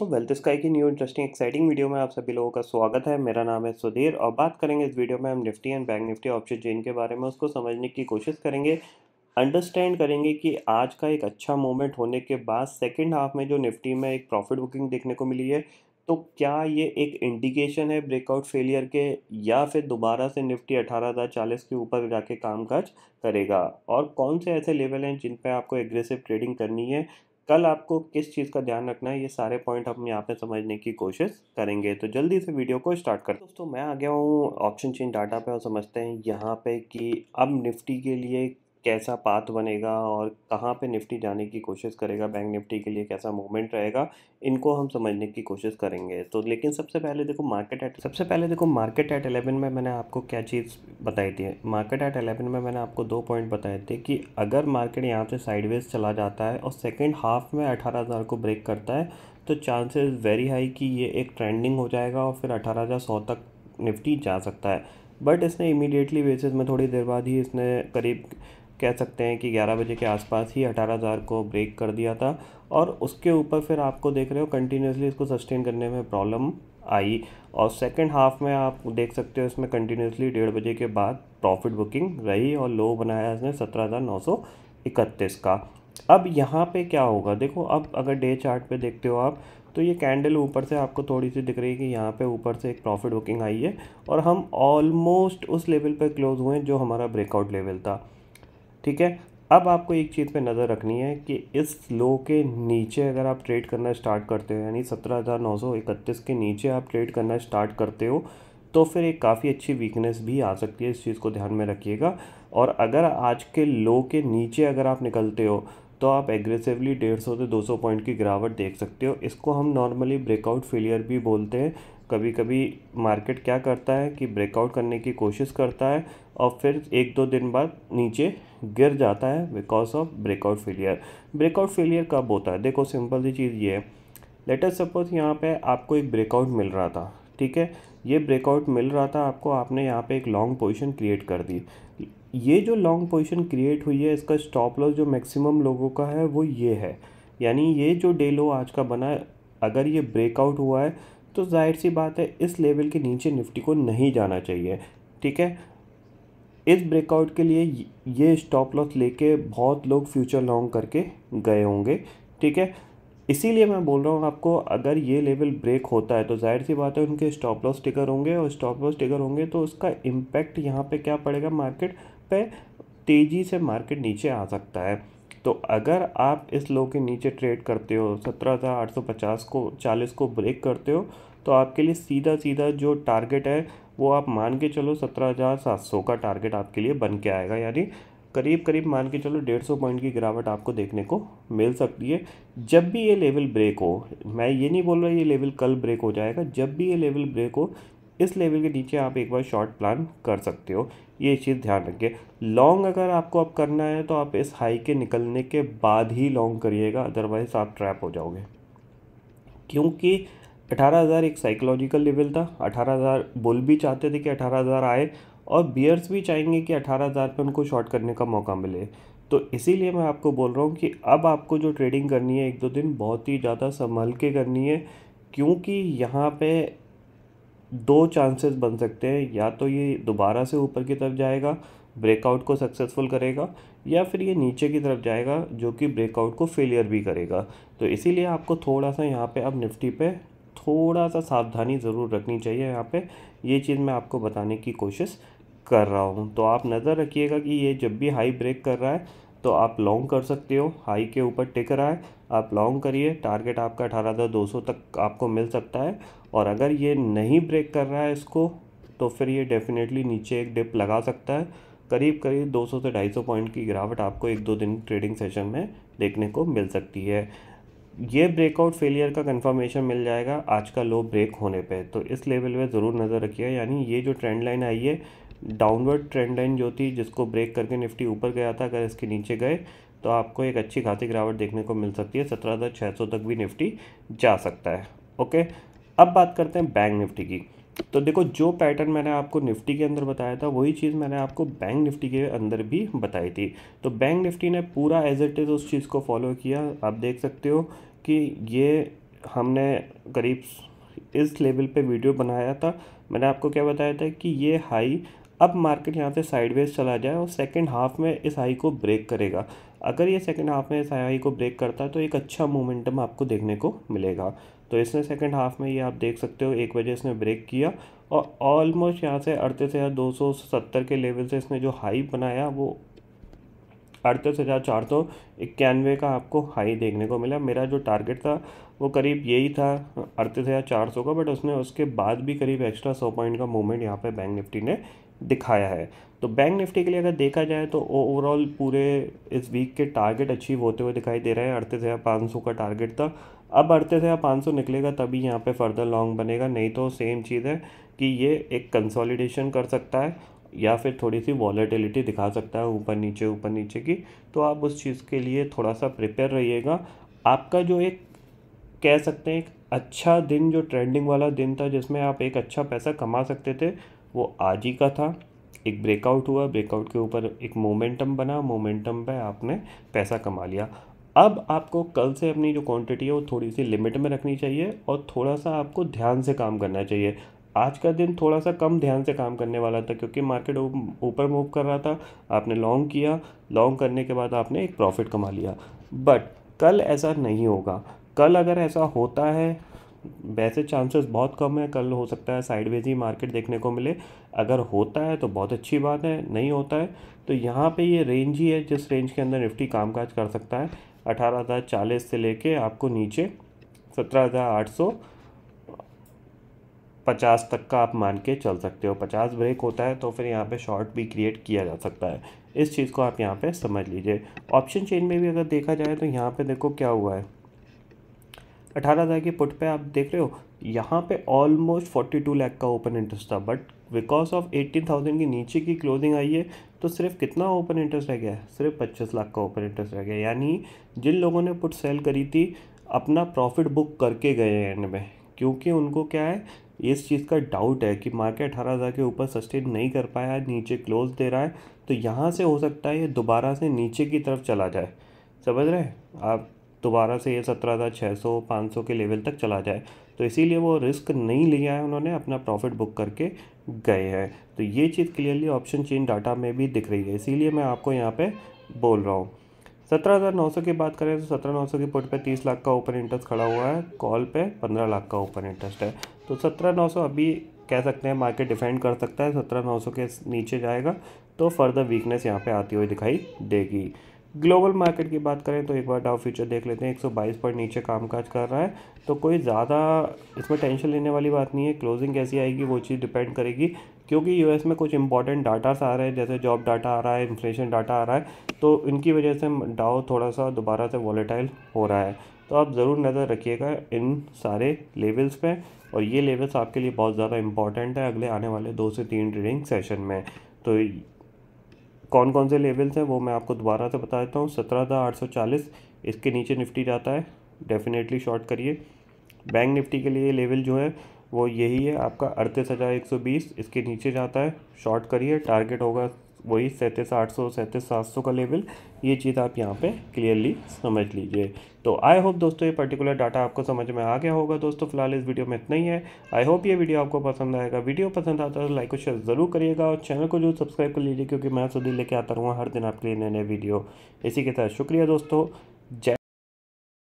तो Wealth Sky की new interesting exciting video में आप सभी लोगों का स्वागत है मेरा नाम है सुधीर और बात करेंगे इस वीडियो में हम Nifty and Bank Nifty option chain के बारे में उसको समझने की कोशिश करेंगे अंडरस्टैंड करेंगे कि आज का एक अच्छा मोमेंट होने के बाद सेकेंड हाफ में जो निफ्टी में एक प्रॉफिट बुकिंग देखने को मिली है तो क्या ये एक इंडिकेशन है ब्रेकआउट फेलियर के या फिर दोबारा से निफ्टी अठारह हज़ार चालीस के ऊपर जाके कामकाज करेगा और कौन से ऐसे लेवल हैं जिन पर आपको एग्रेसिव ट्रेडिंग करनी है कल आपको किस चीज़ का ध्यान रखना है ये सारे पॉइंट हम यहाँ पे समझने की कोशिश करेंगे तो जल्दी से वीडियो को स्टार्ट करते दोस्तों मैं आ गया हूँ ऑप्शन चेंज डाटा पे और समझते हैं यहाँ पे कि अब निफ्टी के लिए कैसा पाथ बनेगा और कहाँ पे निफ्टी जाने की कोशिश करेगा बैंक निफ्टी के लिए कैसा मूवमेंट रहेगा इनको हम समझने की कोशिश करेंगे तो लेकिन सबसे पहले देखो मार्केट एट सबसे पहले देखो मार्केट एट एलेवन में मैंने आपको क्या चीज़ बताई थी मार्केट एट एलेवन में मैंने आपको दो पॉइंट बताए थे कि अगर मार्केट यहाँ से साइडवेज चला जाता है और सेकेंड हाफ में अठारह को ब्रेक करता है तो चांसेस वेरी हाई कि ये एक ट्रेंडिंग हो जाएगा और फिर अठारह तक निफ्टी जा सकता है बट इसने इमीडिएटली बेसिस में थोड़ी देर बाद ही इसने करीब कह सकते हैं कि 11 बजे के आसपास ही 18,000 को ब्रेक कर दिया था और उसके ऊपर फिर आपको देख रहे हो कंटिन्यूसली इसको सस्टेन करने में प्रॉब्लम आई और सेकेंड हाफ में आप देख सकते हो इसमें कंटिन्यूसली डेढ़ बजे के बाद प्रॉफिट बुकिंग रही और लो बनाया इसने सत्रह हज़ार नौ सौ इकतीस का अब यहाँ पे क्या होगा देखो अब अगर डे चार्ट पे देखते हो आप तो ये कैंडल ऊपर से आपको थोड़ी सी दिख रही है कि यहाँ पे ऊपर से एक प्रॉफिट बुकिंग आई है और हम ऑलमोस्ट उस लेवल पे क्लोज़ हुए जो हमारा ब्रेकआउट लेवल था ठीक है अब आपको एक चीज़ पे नज़र रखनी है कि इस लो के नीचे अगर आप ट्रेड करना स्टार्ट करते हो यानी सत्रह हज़ार नौ सौ इकतीस के नीचे आप ट्रेड करना स्टार्ट करते हो तो फिर एक काफ़ी अच्छी वीकनेस भी आ सकती है इस चीज़ को ध्यान में रखिएगा और अगर आज के लो के नीचे अगर आप निकलते हो तो आप एग्रेसिवली डेढ़ सौ से दो सौ पॉइंट की गिरावट देख सकते हो इसको हम नॉर्मली ब्रेकआउट फेलियर भी बोलते हैं कभी कभी मार्केट क्या करता है कि ब्रेकआउट करने की कोशिश करता है और फिर एक दो दिन बाद नीचे गिर जाता है because of breakout failure breakout failure कब होता है देखो सिंपल सी चीज़ ये है लेटर सपोज यहाँ पे आपको एक ब्रेकआउट मिल रहा था ठीक है ये ब्रेकआउट मिल रहा था आपको आपने यहाँ पे एक लॉन्ग पोजीशन क्रिएट कर दी ये जो लॉन्ग पोजीशन क्रिएट हुई है इसका स्टॉप लॉस जो मैक्सिमम लोगों का है वो ये है यानी ये जो डे लो आज का बना है अगर ये ब्रेकआउट हुआ है तो जाहिर सी बात है इस लेवल के नीचे निफ्टी को नहीं जाना चाहिए ठीक है इस ब्रेकआउट के लिए ये स्टॉप लॉस लेके बहुत लोग फ्यूचर लॉन्ग करके गए होंगे ठीक है इसीलिए मैं बोल रहा हूँ आपको अगर ये लेवल ब्रेक होता है तो जाहिर सी बात है उनके स्टॉप लॉस टिकर होंगे और स्टॉप लॉस टिकर होंगे तो उसका इम्पैक्ट यहाँ पे क्या पड़ेगा मार्केट पे तेज़ी से मार्केट नीचे आ सकता है तो अगर आप इस लो के नीचे ट्रेड करते हो सत्रह हज़ार आठ सौ पचास को चालीस को ब्रेक करते हो तो आपके लिए सीधा सीधा जो टारगेट है वो आप मान के चलो सत्रह हज़ार सात सौ का टारगेट आपके लिए बन के आएगा यानी करीब करीब मान के चलो डेढ़ सौ पॉइंट की गिरावट आपको देखने को मिल सकती है जब भी ये लेवल ब्रेक हो मैं ये नहीं बोल रहा ये लेवल कल ब्रेक हो जाएगा जब भी ये लेवल ब्रेक हो इस लेवल के नीचे आप एक बार शॉर्ट प्लान कर सकते हो ये चीज़ ध्यान रखिए लॉन्ग अगर आपको अब करना है तो आप इस हाई के निकलने के बाद ही लॉन्ग करिएगा अदरवाइज़ आप ट्रैप हो जाओगे क्योंकि 18000 एक साइकोलॉजिकल लेवल था 18000 बुल भी चाहते थे कि 18000 आए और बियर्स भी चाहेंगे कि 18000 पे उनको शॉर्ट करने का मौका मिले तो इसीलिए मैं आपको बोल रहा हूँ कि अब आपको जो ट्रेडिंग करनी है एक दो दिन बहुत ही ज़्यादा संभल के करनी है क्योंकि यहाँ पे दो चांसेस बन सकते हैं या तो ये दोबारा से ऊपर की तरफ जाएगा ब्रेकआउट को सक्सेसफुल करेगा या फिर ये नीचे की तरफ जाएगा जो कि ब्रेकआउट को फेलियर भी करेगा तो इसीलिए आपको थोड़ा सा यहाँ पे अब निफ्टी पे थोड़ा सा सावधानी ज़रूर रखनी चाहिए यहाँ पे ये चीज़ मैं आपको बताने की कोशिश कर रहा हूँ तो आप नज़र रखिएगा कि ये जब भी हाई ब्रेक कर रहा है तो आप लॉन्ग कर सकते हो हाई के ऊपर टिक रहा है आप लॉन्ग करिए टारगेट आपका अठारह हज़ार दो सौ तक आपको मिल सकता है और अगर ये नहीं ब्रेक कर रहा है इसको तो फिर ये डेफिनेटली नीचे एक डिप लगा सकता है करीब करीब 200 से 250 पॉइंट की गिरावट आपको एक दो दिन ट्रेडिंग सेशन में देखने को मिल सकती है ये ब्रेकआउट फेलियर का कंफर्मेशन मिल जाएगा आज का लो ब्रेक होने पे तो इस लेवल पे ज़रूर नज़र रखिए यानी ये जो ट्रेंड लाइन आई है डाउनवर्ड ट्रेंड लाइन जो थी जिसको ब्रेक करके निफ्टी ऊपर गया था अगर इसके नीचे गए तो आपको एक अच्छी खासी गिरावट देखने को मिल सकती है सत्रह हज़ार छः सौ तक भी निफ्टी जा सकता है ओके अब बात करते हैं बैंक निफ्टी की तो देखो जो पैटर्न मैंने आपको निफ्टी के अंदर बताया था वही चीज़ मैंने आपको बैंक निफ्टी के अंदर भी बताई थी तो बैंक निफ्टी ने पूरा एज इट इज़ उस चीज़ को फॉलो किया आप देख सकते हो कि ये हमने करीब इस लेवल पे वीडियो बनाया था मैंने आपको क्या बताया था कि ये हाई अब मार्केट यहाँ से साइडवेज चला जाए और सेकेंड हाफ में इस हाई को ब्रेक करेगा अगर ये सेकेंड हाफ में इस हाई को ब्रेक करता है तो एक अच्छा मोमेंटम आपको देखने को मिलेगा तो इसने सेकेंड हाफ में ये आप देख सकते हो एक बजे इसने ब्रेक किया और ऑलमोस्ट यहाँ से अड़तीस हज़ार दो सौ सत्तर के लेवल से इसने जो हाई बनाया वो अड़तीस हज़ार चार सौ इक्यानवे का आपको हाई देखने को मिला मेरा जो टारगेट था वो करीब यही था अड़तीस हज़ार चार सौ का बट उसने उसके बाद भी करीब एक्स्ट्रा सौ पॉइंट का मूवमेंट यहाँ पर बैंक निफ्टी ने दिखाया है तो बैंक निफ्टी के लिए अगर देखा जाए तो ओवरऑल पूरे इस वीक के टारगेट अचीव होते हुए दिखाई दे रहे हैं अड़तीस हज़ार पाँच सौ का टारगेट था अब थे या पाँच सौ निकलेगा तभी यहाँ पे फर्दर लॉन्ग बनेगा नहीं तो सेम चीज़ है कि ये एक कंसोलिडेशन कर सकता है या फिर थोड़ी सी वॉलेटिलिटी दिखा सकता है ऊपर नीचे ऊपर नीचे की तो आप उस चीज़ के लिए थोड़ा सा प्रिपेयर रहिएगा आपका जो एक कह सकते हैं एक अच्छा दिन जो ट्रेंडिंग वाला दिन था जिसमें आप एक अच्छा पैसा कमा सकते थे वो आज ही का था एक ब्रेकआउट हुआ ब्रेकआउट के ऊपर एक मोमेंटम बना मोमेंटम पे आपने पैसा कमा लिया अब आपको कल से अपनी जो क्वांटिटी है वो थोड़ी सी लिमिट में रखनी चाहिए और थोड़ा सा आपको ध्यान से काम करना चाहिए आज का दिन थोड़ा सा कम ध्यान से काम करने वाला था क्योंकि मार्केट ऊपर मूव कर रहा था आपने लॉन्ग किया लॉन्ग करने के बाद आपने एक प्रॉफिट कमा लिया बट कल ऐसा नहीं होगा कल अगर ऐसा होता है वैसे चांसेस बहुत कम है कल हो सकता है साइडवेज ही मार्केट देखने को मिले अगर होता है तो बहुत अच्छी बात है नहीं होता है तो यहाँ पे ये रेंज ही है जिस रेंज के अंदर निफ्टी कामकाज कर सकता है अठारह हज़ार चालीस से लेके आपको नीचे सत्रह हज़ार आठ सौ पचास तक का आप मान के चल सकते हो पचास ब्रेक होता है तो फिर यहाँ पे शॉर्ट भी क्रिएट किया जा सकता है इस चीज़ को आप यहाँ पे समझ लीजिए ऑप्शन चेन में भी अगर देखा जाए तो यहाँ पे देखो क्या हुआ है अठारह हज़ार के पुट पे आप देख रहे हो यहाँ पे ऑलमोस्ट फोर्टी टू का ओपन इंटरेस्ट था बट बिकॉज ऑफ 18,000 थाउजेंड के नीचे की क्लोजिंग आई है तो सिर्फ कितना ओपन इंटरेस्ट रह गया सिर्फ पच्चीस लाख का ओपन इंटरेस्ट रह गया यानी जिन लोगों ने पुट सेल करी थी अपना प्रॉफिट बुक करके गए हैं एंड में क्योंकि उनको क्या है इस चीज़ का डाउट है कि मार्केट अठारह हज़ार के ऊपर सस्टेन नहीं कर पाया है नीचे क्लोज दे रहा है तो यहाँ से हो सकता है ये दोबारा से नीचे की तरफ चला जाए समझ रहे हैं आप दोबारा से ये सत्रह हज़ार छः सौ पाँच सौ के लेवल तक चला जाए तो इसीलिए वो रिस्क नहीं लिया है उन्होंने अपना प्रॉफिट बुक करके गए हैं तो ये चीज़ क्लियरली ऑप्शन चेन डाटा में भी दिख रही है इसीलिए मैं आपको यहाँ पे बोल रहा हूँ सत्रह हज़ार नौ सौ की बात करें तो सत्रह नौ सौ की पुट पे तीस लाख का ओपन इंटरेस्ट खड़ा हुआ है कॉल पे पंद्रह लाख का ओपन इंटरेस्ट है तो सत्रह नौ सौ अभी कह सकते हैं मार्केट डिफेंड कर सकता है सत्रह नौ सौ के नीचे जाएगा तो फर्दर वीकनेस यहाँ पे आती हुई दिखाई देगी ग्लोबल मार्केट की बात करें तो एक बार डाउ फ्यूचर देख लेते हैं 122 पर नीचे कामकाज कर रहा है तो कोई ज़्यादा इसमें टेंशन लेने वाली बात नहीं है क्लोजिंग कैसी आएगी वो चीज़ डिपेंड करेगी क्योंकि यूएस में कुछ इंपॉर्टेंट डाटास आ रहे हैं जैसे जॉब डाटा आ रहा है इन्फ्लेशन डाटा आ रहा है तो इनकी वजह से डाउ थोड़ा सा दोबारा से वॉलेटाइल हो रहा है तो आप ज़रूर नज़र रखिएगा इन सारे लेवल्स पर और ये लेवल्स आपके लिए बहुत ज़्यादा इंपॉर्टेंट है अगले आने वाले दो से तीन ट्रेडिंग सेशन में तो कौन कौन से लेवल्स हैं वो मैं आपको दोबारा से बता देता हूँ सत्रह हज़ार आठ सौ चालीस इसके नीचे निफ्टी जाता है डेफिनेटली शॉर्ट करिए बैंक निफ्टी के लिए लेवल जो है वो यही है आपका अड़तीस हज़ार एक सौ बीस इसके नीचे जाता है शॉर्ट करिए टारगेट होगा वही सैंतीस आठ सौ सैंतीस सात सौ का लेवल ये चीज़ आप यहाँ पे क्लियरली समझ लीजिए तो आई होप दोस्तों ये पर्टिकुलर डाटा आपको समझ में आ गया होगा दोस्तों फिलहाल इस वीडियो में इतना ही है आई होप ये वीडियो आपको पसंद आएगा वीडियो पसंद आता है तो लाइक और शेयर ज़रूर करिएगा और चैनल को जरूर सब्सक्राइब कर लीजिए क्योंकि मैं सुधीर लेके आता रहूँगा हर दिन आपके लिए नए नए वीडियो इसी के साथ शुक्रिया दोस्तों जय